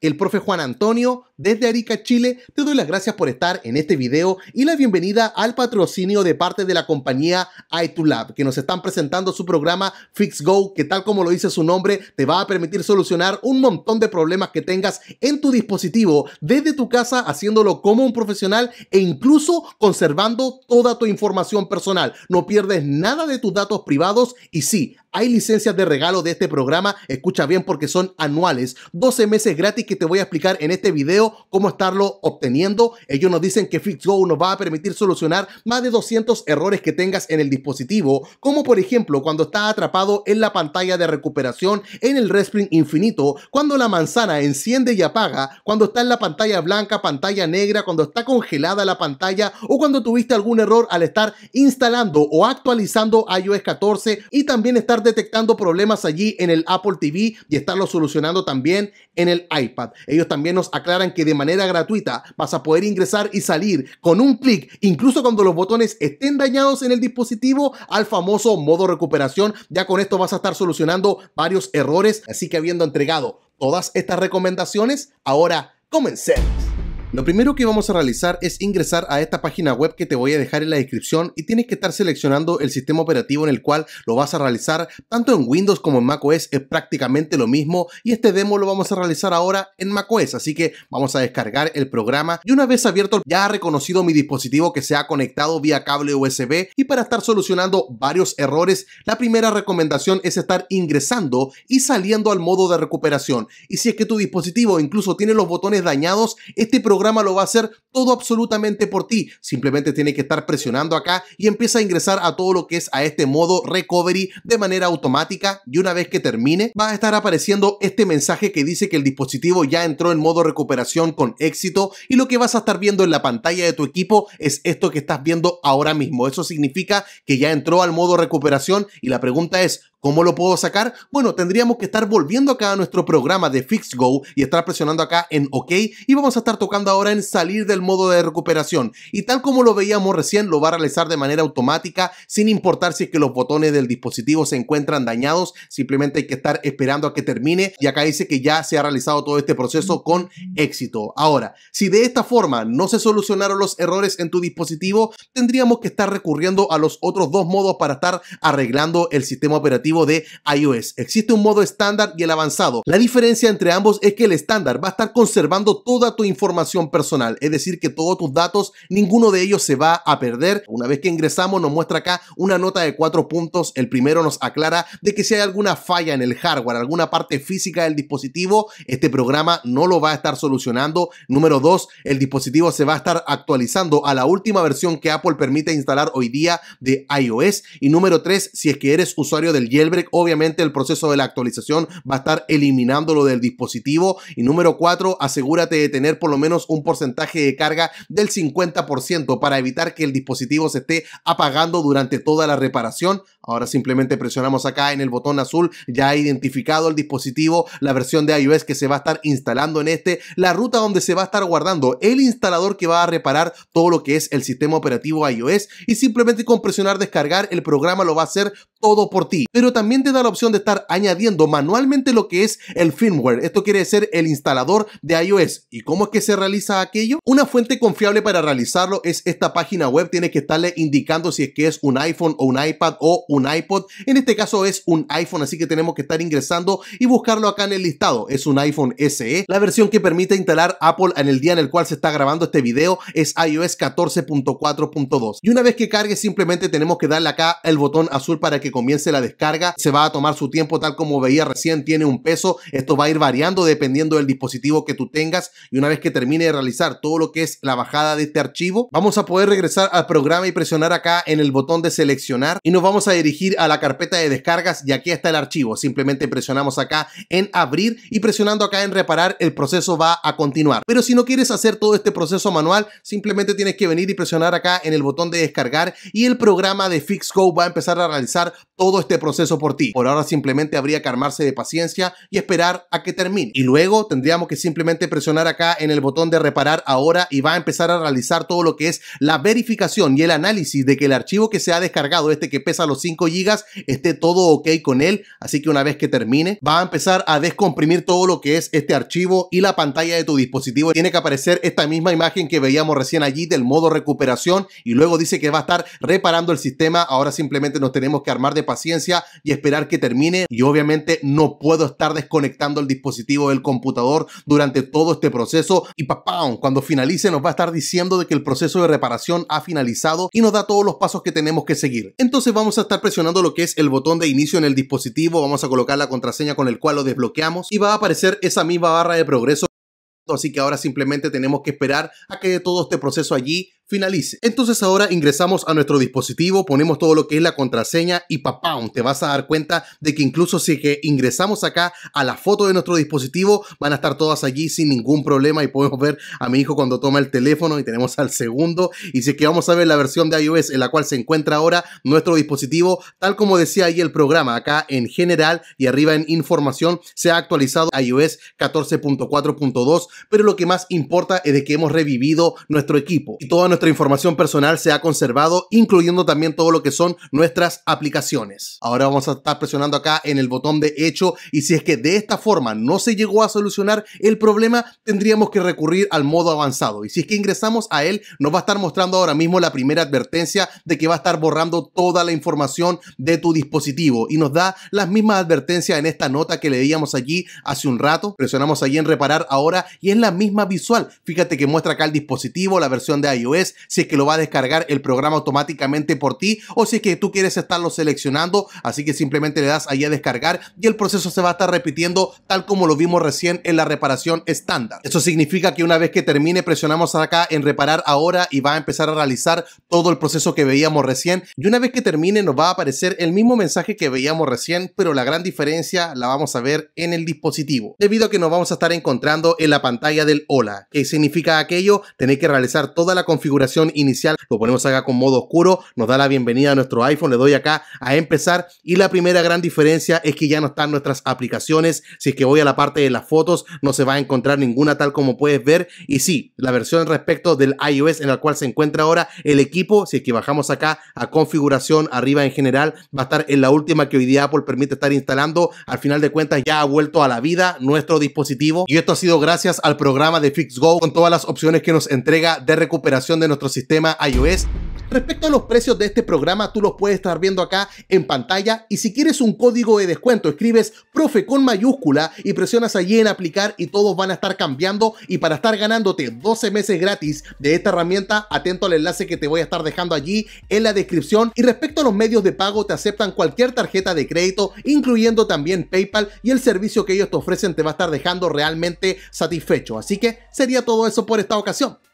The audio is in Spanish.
el profe Juan Antonio desde Arica, Chile. Te doy las gracias por estar en este video y la bienvenida al patrocinio de parte de la compañía iToolab que nos están presentando su programa FixGo, que tal como lo dice su nombre, te va a permitir solucionar un montón de problemas que tengas en tu dispositivo desde tu casa, haciéndolo como un profesional e incluso conservando toda tu información personal. No pierdes nada de tus datos privados y sí, hay licencias de regalo de este programa. Escucha bien porque son anuales, 12 meses gratis que te voy a explicar en este video cómo estarlo obteniendo. Ellos nos dicen que FixGo nos va a permitir solucionar más de 200 errores que tengas en el dispositivo, como por ejemplo cuando está atrapado en la pantalla de recuperación en el Respring infinito, cuando la manzana enciende y apaga, cuando está en la pantalla blanca, pantalla negra, cuando está congelada la pantalla o cuando tuviste algún error al estar instalando o actualizando iOS 14 y también estar detectando problemas allí en el Apple TV y estarlo solucionando también en el iPad. Ellos también nos aclaran que de manera gratuita vas a poder ingresar y salir con un clic, incluso cuando los botones estén dañados en el dispositivo, al famoso modo recuperación. Ya con esto vas a estar solucionando varios errores. Así que habiendo entregado todas estas recomendaciones, ahora comencemos. Lo primero que vamos a realizar es ingresar a esta página web que te voy a dejar en la descripción y tienes que estar seleccionando el sistema operativo en el cual lo vas a realizar tanto en Windows como en macOS es prácticamente lo mismo y este demo lo vamos a realizar ahora en macOS así que vamos a descargar el programa y una vez abierto ya ha reconocido mi dispositivo que se ha conectado vía cable USB y para estar solucionando varios errores la primera recomendación es estar ingresando y saliendo al modo de recuperación y si es que tu dispositivo incluso tiene los botones dañados este programa programa lo va a hacer todo absolutamente por ti. Simplemente tiene que estar presionando acá y empieza a ingresar a todo lo que es a este modo recovery de manera automática y una vez que termine va a estar apareciendo este mensaje que dice que el dispositivo ya entró en modo recuperación con éxito y lo que vas a estar viendo en la pantalla de tu equipo es esto que estás viendo ahora mismo. Eso significa que ya entró al modo recuperación y la pregunta es ¿Cómo lo puedo sacar? Bueno, tendríamos que estar volviendo acá a nuestro programa de Fix Go y estar presionando acá en OK y vamos a estar tocando ahora en salir del modo de recuperación. Y tal como lo veíamos recién, lo va a realizar de manera automática sin importar si es que los botones del dispositivo se encuentran dañados, simplemente hay que estar esperando a que termine y acá dice que ya se ha realizado todo este proceso con éxito. Ahora, si de esta forma no se solucionaron los errores en tu dispositivo, tendríamos que estar recurriendo a los otros dos modos para estar arreglando el sistema operativo de iOS. Existe un modo estándar y el avanzado. La diferencia entre ambos es que el estándar va a estar conservando toda tu información personal, es decir, que todos tus datos, ninguno de ellos se va a perder. Una vez que ingresamos nos muestra acá una nota de cuatro puntos. El primero nos aclara de que si hay alguna falla en el hardware, alguna parte física del dispositivo, este programa no lo va a estar solucionando. Número dos, el dispositivo se va a estar actualizando a la última versión que Apple permite instalar hoy día de iOS. Y número tres, si es que eres usuario del el obviamente el proceso de la actualización va a estar eliminando lo del dispositivo. Y número cuatro, asegúrate de tener por lo menos un porcentaje de carga del 50% para evitar que el dispositivo se esté apagando durante toda la reparación. Ahora simplemente presionamos acá en el botón azul, ya ha identificado el dispositivo, la versión de iOS que se va a estar instalando en este, la ruta donde se va a estar guardando, el instalador que va a reparar todo lo que es el sistema operativo iOS y simplemente con presionar descargar el programa lo va a hacer todo por ti. Pero también te da la opción de estar añadiendo manualmente lo que es el firmware. Esto quiere decir el instalador de iOS. ¿Y cómo es que se realiza aquello? Una fuente confiable para realizarlo es esta página web. Tienes que estarle indicando si es que es un iPhone o un iPad o un iPod. En este caso es un iPhone, así que tenemos que estar ingresando y buscarlo acá en el listado. Es un iPhone SE. La versión que permite instalar Apple en el día en el cual se está grabando este video es iOS 14.4.2. Y una vez que cargue simplemente tenemos que darle acá el botón azul para que comience la descarga se va a tomar su tiempo tal como veía recién, tiene un peso, esto va a ir variando dependiendo del dispositivo que tú tengas y una vez que termine de realizar todo lo que es la bajada de este archivo, vamos a poder regresar al programa y presionar acá en el botón de seleccionar y nos vamos a dirigir a la carpeta de descargas y aquí está el archivo, simplemente presionamos acá en abrir y presionando acá en reparar el proceso va a continuar, pero si no quieres hacer todo este proceso manual, simplemente tienes que venir y presionar acá en el botón de descargar y el programa de FixGo va a empezar a realizar todo este proceso por ti. Por ahora simplemente habría que armarse de paciencia y esperar a que termine. Y luego tendríamos que simplemente presionar acá en el botón de reparar ahora y va a empezar a realizar todo lo que es la verificación y el análisis de que el archivo que se ha descargado, este que pesa los 5 gigas, esté todo ok con él. Así que una vez que termine, va a empezar a descomprimir todo lo que es este archivo y la pantalla de tu dispositivo. Tiene que aparecer esta misma imagen que veíamos recién allí del modo recuperación y luego dice que va a estar reparando el sistema. Ahora simplemente nos tenemos que armar de paciencia y esperar que termine. Y obviamente no puedo estar desconectando el dispositivo del computador durante todo este proceso. Y papá, cuando finalice nos va a estar diciendo de que el proceso de reparación ha finalizado y nos da todos los pasos que tenemos que seguir. Entonces vamos a estar presionando lo que es el botón de inicio en el dispositivo. Vamos a colocar la contraseña con el cual lo desbloqueamos y va a aparecer esa misma barra de progreso. Así que ahora simplemente tenemos que esperar a que todo este proceso allí finalice. Entonces ahora ingresamos a nuestro dispositivo, ponemos todo lo que es la contraseña y papam, te vas a dar cuenta de que incluso si que ingresamos acá a la foto de nuestro dispositivo, van a estar todas allí sin ningún problema y podemos ver a mi hijo cuando toma el teléfono y tenemos al segundo. Y si es que vamos a ver la versión de iOS en la cual se encuentra ahora nuestro dispositivo, tal como decía ahí el programa, acá en general y arriba en información, se ha actualizado iOS 14.4.2, pero lo que más importa es de que hemos revivido nuestro equipo y toda nuestra información personal se ha conservado, incluyendo también todo lo que son nuestras aplicaciones. Ahora vamos a estar presionando acá en el botón de hecho y si es que de esta forma no se llegó a solucionar el problema, tendríamos que recurrir al modo avanzado. Y si es que ingresamos a él, nos va a estar mostrando ahora mismo la primera advertencia de que va a estar borrando toda la información de tu dispositivo y nos da las mismas advertencias en esta nota que leíamos allí hace un rato. Presionamos allí en reparar ahora y es la misma visual. Fíjate que muestra acá el dispositivo, la versión de iOS, si es que lo va a descargar el programa automáticamente por ti o si es que tú quieres estarlo seleccionando. Así que simplemente le das ahí a descargar y el proceso se va a estar repitiendo tal como lo vimos recién en la reparación estándar. Eso significa que una vez que termine presionamos acá en reparar ahora y va a empezar a realizar todo el proceso que veíamos recién. Y una vez que termine nos va a aparecer el mismo mensaje que veíamos recién, pero la gran diferencia la vamos a ver en el dispositivo. Debido a que nos vamos a estar encontrando en la pantalla del hola, que significa aquello, tenéis que realizar toda la configuración inicial, lo ponemos acá con modo oscuro, nos da la bienvenida a nuestro iPhone, le doy acá a empezar y la primera gran diferencia es que ya no están nuestras aplicaciones, si es que voy a la parte de las fotos no se va a encontrar ninguna tal como puedes ver y si la versión respecto del iOS en la cual se encuentra ahora el equipo, si es que bajamos acá a configuración arriba en general, va a estar en la última que hoy día Apple permite estar instalando, al final de cuentas ya ha vuelto a la vida nuestro dispositivo y esto ha sido gracias al programa de FixGo con todas las opciones que nos entrega de recuperación de nuestro sistema iOS. Respecto a los precios de este programa, tú los puedes estar viendo acá en pantalla y si quieres un código de descuento, escribes profe con mayúscula y presionas allí en aplicar y todos van a estar cambiando y para estar ganándote 12 meses gratis de esta herramienta, atento al enlace que te voy a estar dejando allí en la descripción y respecto a los medios de pago, te aceptan cualquier tarjeta de crédito, incluyendo también PayPal y el servicio que ellos te ofrecen te va a estar dejando realmente satisfecho. Así que sería todo eso por esta ocasión.